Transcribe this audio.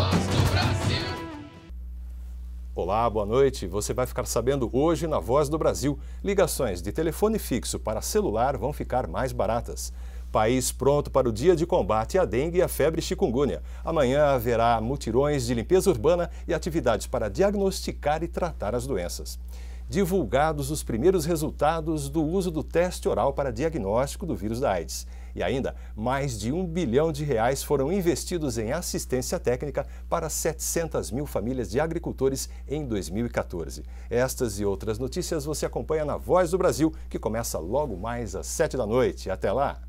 voz do Brasil. Olá, boa noite. Você vai ficar sabendo hoje na Voz do Brasil. Ligações de telefone fixo para celular vão ficar mais baratas. País pronto para o dia de combate à dengue e à febre chikungunya. Amanhã haverá mutirões de limpeza urbana e atividades para diagnosticar e tratar as doenças divulgados os primeiros resultados do uso do teste oral para diagnóstico do vírus da AIDS. E ainda, mais de um bilhão de reais foram investidos em assistência técnica para 700 mil famílias de agricultores em 2014. Estas e outras notícias você acompanha na Voz do Brasil, que começa logo mais às 7 da noite. Até lá!